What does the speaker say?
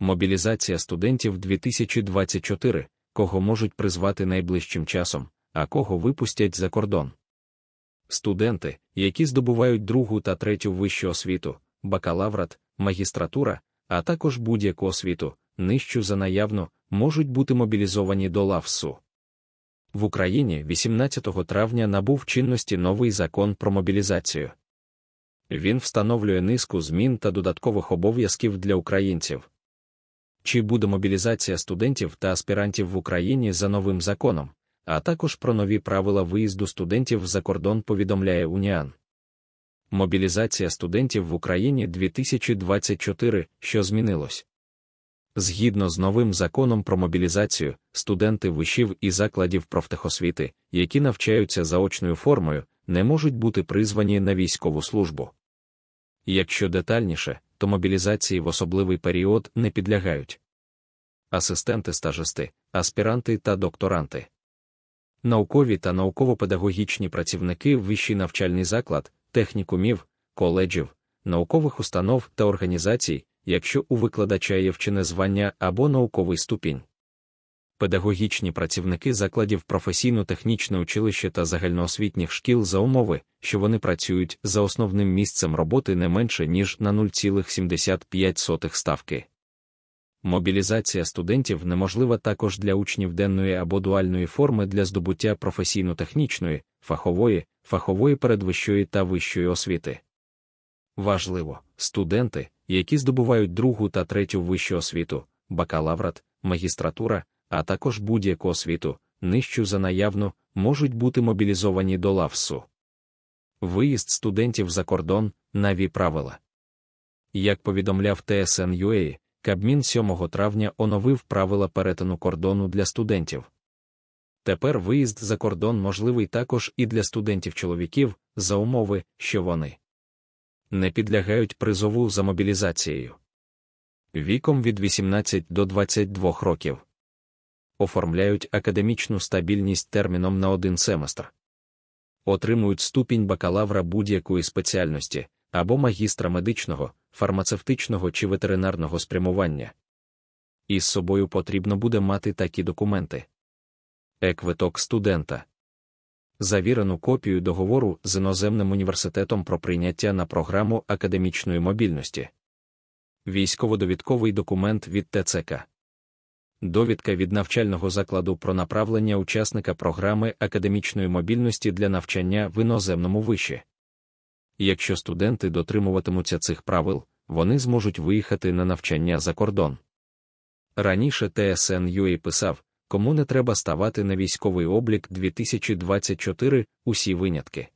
мобілізація студентів 2024, кого можуть призвати найближчим часом, а кого випустять за кордон. Студенти, які здобувають другу та третю вищу освіту, бакалаврат, магістратура, а також будь-яку освіту, нижчу за наявну, можуть бути мобілізовані до лавсу. В Україні 18 травня набув чинності новий закон про мобілізацію. Він встановлює низку змін та додаткових обов'язків для українців чи буде мобілізація студентів та аспірантів в Україні за новим законом, а також про нові правила виїзду студентів за кордон повідомляє Уніан. Мобілізація студентів в Україні 2024, що змінилось. Згідно з новим законом про мобілізацію, студенти вишів і закладів профтехосвіти, які навчаються заочною формою, не можуть бути призвані на військову службу. Якщо детальніше, то мобілізації в особливий період не підлягають. Асистенти стажисти, аспіранти та докторанти. Наукові та науково-педагогічні працівники вищий навчальний заклад, технікумів, коледжів, наукових установ та організацій, якщо у викладача є вчене звання або науковий ступінь педагогічні працівники закладів професійно-технічне училище та загальноосвітніх шкіл за умови, що вони працюють за основним місцем роботи не менше ніж на 0,75 ставки. Мобілізація студентів неможлива також для учнів денної або дуальної форми для здобуття професійно-технічної, фахової, фахової передвищої та вищої освіти. Важливо, студенти, які здобувають другу та третю вищу освіту, бакалаврат, магістратура, а також будь-якого світу, нижчу за наявну, можуть бути мобілізовані до лавсу. Виїзд студентів за кордон нові правила. Як повідомляв TSN.UA, е Кабмін 7 травня оновив правила перетину кордону для студентів. Тепер виїзд за кордон можливий також і для студентів-чоловіків за умови, що вони не підлягають призову за мобілізацією віком від 18 до 22 років оформляють академічну стабільність терміном на один семестр, отримують ступінь бакалавра будь-якої спеціальності або магістра медичного, фармацевтичного чи ветеринарного спрямування. Із собою потрібно буде мати такі документи: Еквиток студента, завірену копію договору з іноземним університетом про прийняття на програму академічної мобільності. Військово-довідковий документ від ТЦК довідка від навчального закладу про направлення учасника програми академічної мобільності для навчання в іноземному виші. Якщо студенти дотримуватимуться цих правил, вони зможуть виїхати на навчання за кордон. Раніше ТСН Юї писав, кому не треба ставати на військовий облік 2024 усі винятки.